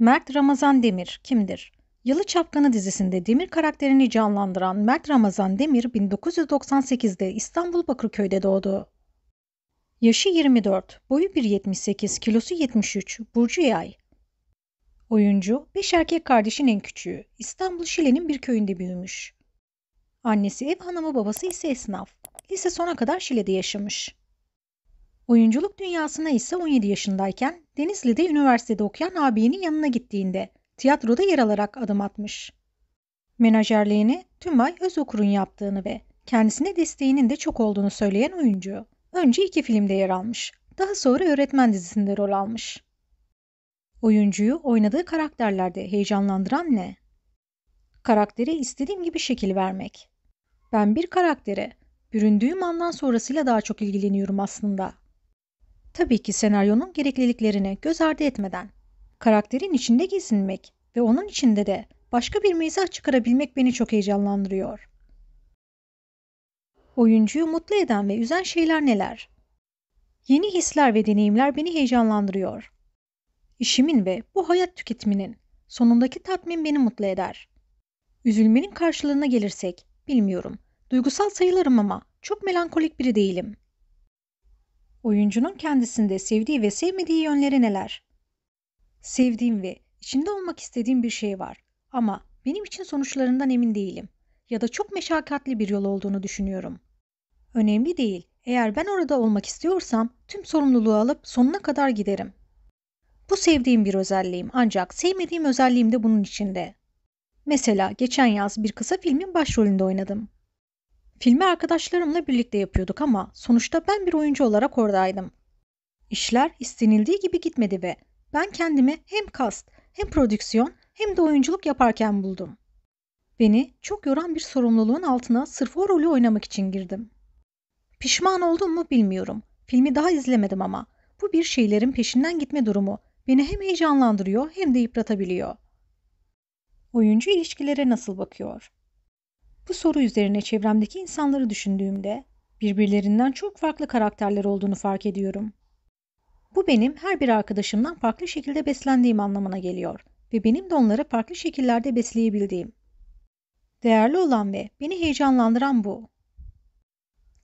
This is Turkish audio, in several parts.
Mert Ramazan Demir kimdir? Yalı Çapkını dizisinde Demir karakterini canlandıran Mert Ramazan Demir 1998'de İstanbul Bakırköy'de doğdu. Yaşı 24, boyu 1.78, kilosu 73, burcu yay. Oyuncu, 5 erkek kardeşin en küçüğü, İstanbul Şile'nin bir köyünde büyümüş. Annesi ev hanımı, babası ise esnaf. Lise sona kadar Şile'de yaşamış. Oyunculuk dünyasına ise 17 yaşındayken Denizli'de üniversitede okuyan abinin yanına gittiğinde tiyatroda yer alarak adım atmış. Menajerliğini Tümay Özokur'un yaptığını ve kendisine desteğinin de çok olduğunu söyleyen oyuncu. Önce iki filmde yer almış, daha sonra öğretmen dizisinde rol almış. Oyuncuyu oynadığı karakterlerde heyecanlandıran ne? Karaktere istediğim gibi şekil vermek. Ben bir karaktere büründüğüm andan sonrasıyla daha çok ilgileniyorum aslında. Tabii ki senaryonun gerekliliklerini göz ardı etmeden. Karakterin içinde gezinmek ve onun içinde de başka bir mizah çıkarabilmek beni çok heyecanlandırıyor. Oyuncuyu mutlu eden ve üzen şeyler neler? Yeni hisler ve deneyimler beni heyecanlandırıyor. İşimin ve bu hayat tüketiminin sonundaki tatmin beni mutlu eder. Üzülmenin karşılığına gelirsek, bilmiyorum. Duygusal sayılarım ama çok melankolik biri değilim. Oyuncunun kendisinde sevdiği ve sevmediği yönleri neler? Sevdiğim ve içinde olmak istediğim bir şey var ama benim için sonuçlarından emin değilim ya da çok meşakkatli bir yol olduğunu düşünüyorum. Önemli değil. Eğer ben orada olmak istiyorsam tüm sorumluluğu alıp sonuna kadar giderim. Bu sevdiğim bir özelliğim ancak sevmediğim özelliğim de bunun içinde. Mesela geçen yaz bir kısa filmin başrolünde oynadım. Filmi arkadaşlarımla birlikte yapıyorduk ama sonuçta ben bir oyuncu olarak oradaydım. İşler istenildiği gibi gitmedi ve ben kendimi hem kast hem prodüksiyon hem de oyunculuk yaparken buldum. Beni çok yoran bir sorumluluğun altına sırf o rolü oynamak için girdim. Pişman oldum mu bilmiyorum. Filmi daha izlemedim ama bu bir şeylerin peşinden gitme durumu beni hem heyecanlandırıyor hem de yıpratabiliyor. Oyuncu ilişkilere nasıl bakıyor? Bu soru üzerine çevremdeki insanları düşündüğümde birbirlerinden çok farklı karakterler olduğunu fark ediyorum. Bu benim her bir arkadaşımdan farklı şekilde beslendiğim anlamına geliyor ve benim de onları farklı şekillerde besleyebildiğim. Değerli olan ve beni heyecanlandıran bu.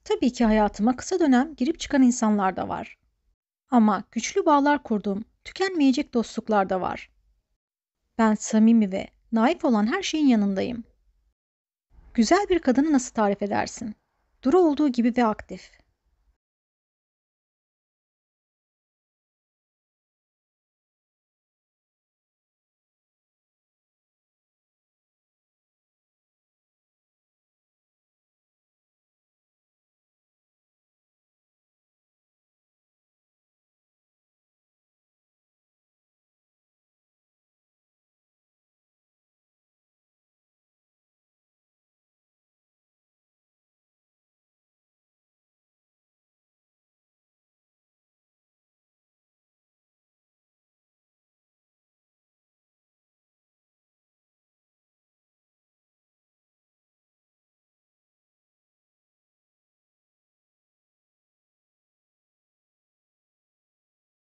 Tabii ki hayatıma kısa dönem girip çıkan insanlar da var. Ama güçlü bağlar kurduğum, tükenmeyecek dostluklar da var. Ben samimi ve naif olan her şeyin yanındayım. Güzel bir kadını nasıl tarif edersin? Duru olduğu gibi ve aktif.